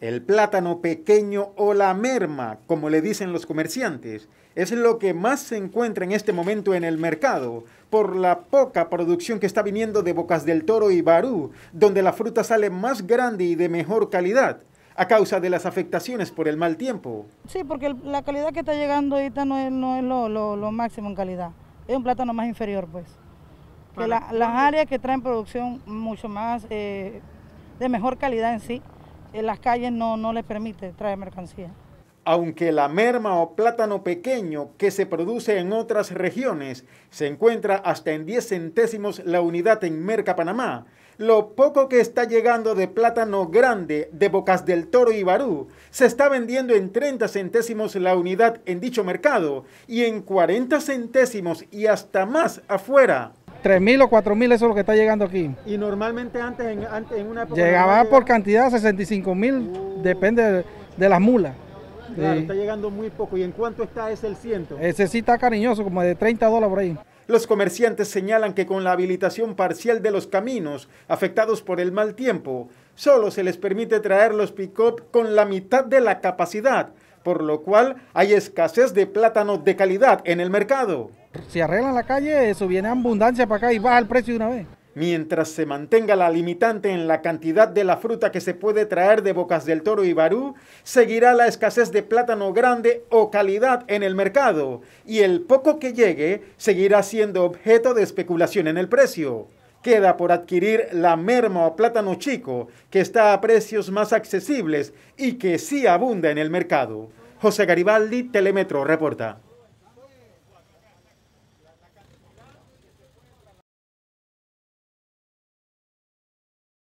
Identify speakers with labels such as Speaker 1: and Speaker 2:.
Speaker 1: El plátano pequeño o la merma, como le dicen los comerciantes, es lo que más se encuentra en este momento en el mercado, por la poca producción que está viniendo de Bocas del Toro y Barú, donde la fruta sale más grande y de mejor calidad, a causa de las afectaciones por el mal tiempo.
Speaker 2: Sí, porque la calidad que está llegando ahorita no es, no es lo, máximo en calidad, es un plátano más inferior pues. las áreas que traen producción mucho más, eh, de mejor calidad en sí, en las calles no, no permite traer mercancía.
Speaker 1: Aunque la merma o plátano pequeño que se produce en otras regiones se encuentra hasta en 10 centésimos la unidad en Merca Panamá, lo poco que está llegando de plátano grande de Bocas del Toro y Barú se está vendiendo en 30 centésimos la unidad en dicho mercado y en 40 centésimos y hasta más afuera.
Speaker 3: 3.000 o 4.000, eso es lo que está llegando aquí.
Speaker 1: Y normalmente antes, en, en una época... Llegaba
Speaker 3: por cantidad 65.000, uh. depende de, las mulas. Claro, está
Speaker 1: llegando muy poco. ¿Y en cuánto está ese el ciento?
Speaker 3: Ese sí está cariñoso, como de 30 dólares por ahí.
Speaker 1: Los comerciantes señalan que con la habilitación parcial de los caminos afectados por el mal tiempo, solo se les permite traer los pick-up con la mitad de la capacidad, por lo cual hay escasez de plátano de calidad en el mercado.
Speaker 3: Si arreglan la calle, eso viene abundancia para acá y baja el precio de una vez.
Speaker 1: Mientras se mantenga la limitante en la cantidad de la fruta que se puede traer de Bocas del Toro y Barú, seguirá la escasez de plátano grande o calidad en el mercado y el poco que llegue seguirá siendo objeto de especulación en el precio. Queda por adquirir la merma o plátano chico, que está a precios más accesibles y que sí abunda en el mercado. José Garibaldi, Telemetro, reporta.